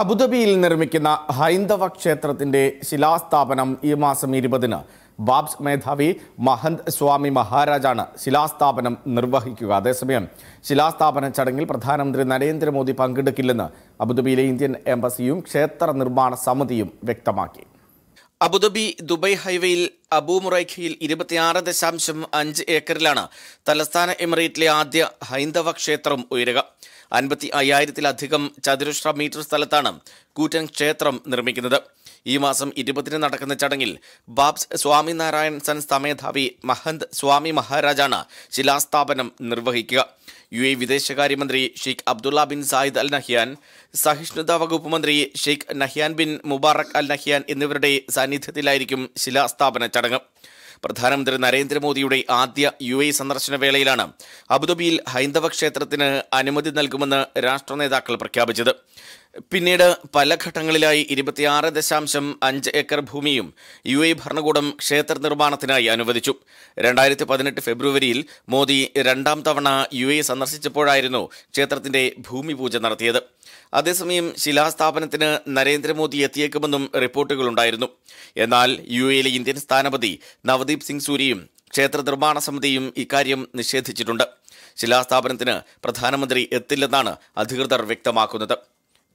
അബുദാബിയിൽ നിർമ്മിക്കുന്ന ഹൈന്ദവ ക്ഷേത്രത്തിന്റെ ശിലാസ്ഥാപനം ഈ മാസം ഇരുപതിന് ബാബ്സ് മേധാവി മഹന്ത് സ്വാമി മഹാരാജാണ് ശിലാസ്ഥാപനം നിർവഹിക്കുക അതേസമയം ശിലാസ്ഥാപന ചടങ്ങിൽ പ്രധാനമന്ത്രി നരേന്ദ്രമോദി പങ്കെടുക്കില്ലെന്ന് അബുദാബിയിലെ ഇന്ത്യൻ എംബസിയും ക്ഷേത്ര നിർമ്മാണ സമിതിയും വ്യക്തമാക്കി അബുദാബി ദുബൈ ഹൈവേയിൽ അബൂമുറൈഖയിൽ ഇരുപത്തിയാറ് ദശാംശം അഞ്ച് ഏക്കറിലാണ് തലസ്ഥാന എമിറേറ്റിലെ ആദ്യ ഹൈന്ദവ ക്ഷേത്രം ഉയരുക അൻപത്തി അയ്യായിരത്തിലധികം ചതുരശ്ര മീറ്റർ സ്ഥലത്താണ് കൂറ്റൻ ക്ഷേത്രം നിർമ്മിക്കുന്നത് ഈ മാസം ഇരുപതിന് നടക്കുന്ന ചടങ്ങിൽ ബാബ്സ് സ്വാമിനാരായൺ സൻ സമേധാവി മഹന്ത് സ്വാമി മഹാരാജാണ് ശിലാസ്ഥാപനം നിർവഹിക്കുക യു എ വിദേശകാര്യമന്ത്രി Sheikh Abdullah bin Zayed Al Nahyan സഹിഷ്ണുതാ വകുപ്പ് മന്ത്രി Sheikh Nahyan bin Mubarak Al Nahyan എന്നിവരുടെ സാന്നിധ്യത്തിലായിരിക്കും ശിലാസ്ഥാപന ചടങ്ങ് പ്രധാനമന്ത്രി നരേന്ദ്രമോദിയുടെ ആദ്യ യു എ സന്ദർശന വേളയിലാണ് അബുദാബിയിൽ ഹൈന്ദവ ക്ഷേത്രത്തിന് അനുമതി നൽകുമെന്ന് രാഷ്ട്രനേതാക്കൾ പ്രഖ്യാപിച്ചത് പിന്നീട് പല ഘട്ടങ്ങളിലായി ഇരുപത്തിയാറ് ദശാംശം അഞ്ച് ഏക്കർ ഭൂമിയും യു എ ഭരണകൂടം ക്ഷേത്ര നിർമ്മാണത്തിനായി അനുവദിച്ചു രണ്ടായിരത്തി പതിനെട്ട് ഫെബ്രുവരിയിൽ മോദി രണ്ടാം തവണ യു എ സന്ദർശിച്ചപ്പോഴായിരുന്നു ക്ഷേത്രത്തിന്റെ ഭൂമിപൂജ നടത്തിയത് അതേസമയം ശിലാസ്ഥാപനത്തിന് നരേന്ദ്രമോദി എത്തിയേക്കുമെന്നും റിപ്പോർട്ടുകളുണ്ടായിരുന്നു എന്നാൽ യു എയിലെ ഇന്ത്യൻ സ്ഥാനപതി നവദീപ് സിംഗ് സൂരിയും ക്ഷേത്ര നിർമ്മാണ സമിതിയും ഇക്കാര്യം നിഷേധിച്ചിട്ടുണ്ട് ശിലാസ്ഥാപനത്തിന് പ്രധാനമന്ത്രി എത്തില്ലെന്നാണ് അധികൃതർ വ്യക്തമാക്കുന്നത്